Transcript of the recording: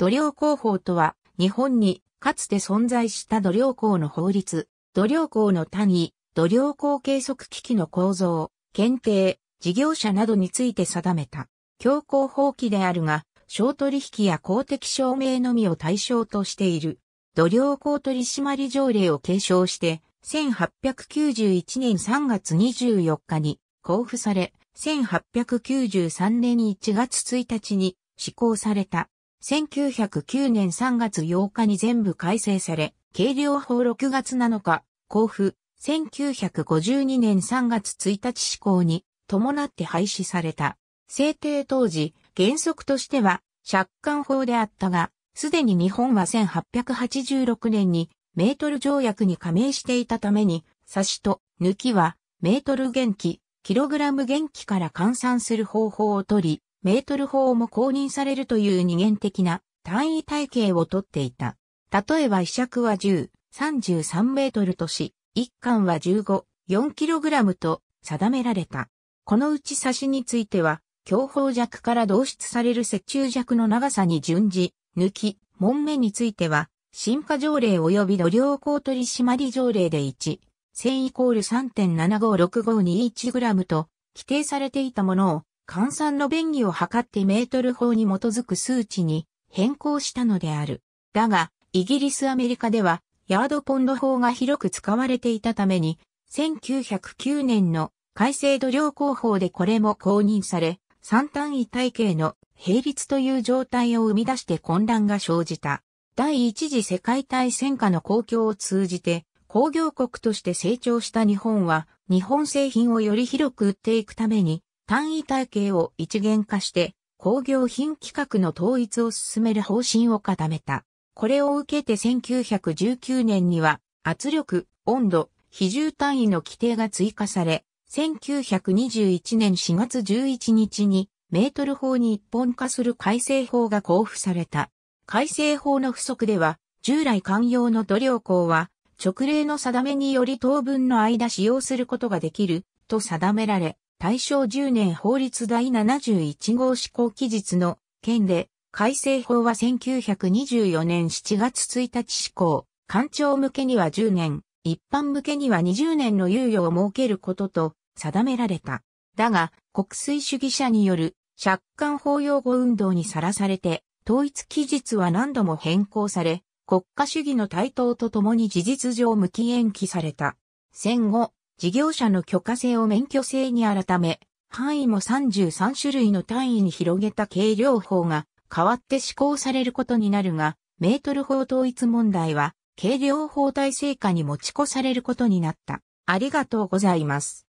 土量工法とは、日本にかつて存在した土量工の法律、土量工の単位、土量工計測機器の構造、検定、事業者などについて定めた、強行法規であるが、小取引や公的証明のみを対象としている、土量工取締条例を継承して、1891年3月24日に交付され、1893年1月1日に施行された。1909年3月8日に全部改正され、軽量法6月7日、交付、1952年3月1日施行に伴って廃止された。制定当時、原則としては借款法であったが、すでに日本は1886年にメートル条約に加盟していたために、差しと抜きはメートル元気、キログラム元気から換算する方法をとり、メートル法も公認されるという二元的な単位体系をとっていた。例えば、石尺は10、33メートルとし、一貫は15、4キログラムと定められた。このうち差しについては、強法弱から導出される石中弱の長さに順次、抜き、門目については、進化条例及び土量港取締条例で1、1000イコール3.75652 1グラムと規定されていたものを換算の便宜を図ってメートル法に基づく数値に変更したのである。だが、イギリスアメリカでは、ヤードポンド法が広く使われていたために、1909年の改正度量工法でこれも公認され、三単位体系の並立という状態を生み出して混乱が生じた。第一次世界大戦下の公共を通じて、工業国として成長した日本は、日本製品をより広く売っていくために、単位体系を一元化して工業品規格の統一を進める方針を固めた。これを受けて1919年には圧力、温度、比重単位の規定が追加され、1921年4月11日にメートル法に一本化する改正法が交付された。改正法の不足では、従来慣用の度量衡は、直例の定めにより当分の間使用することができると定められ、大正10年法律第71号施行期日の件で、改正法は1924年7月1日施行、官庁向けには10年、一般向けには20年の猶予を設けることと定められた。だが、国粋主義者による借款法擁護運動にさらされて、統一期日は何度も変更され、国家主義の台頭とともに事実上無期延期された。戦後、事業者の許可制を免許制に改め、範囲も33種類の単位に広げた計量法が変わって施行されることになるが、メートル法統一問題は計量法体制下に持ち越されることになった。ありがとうございます。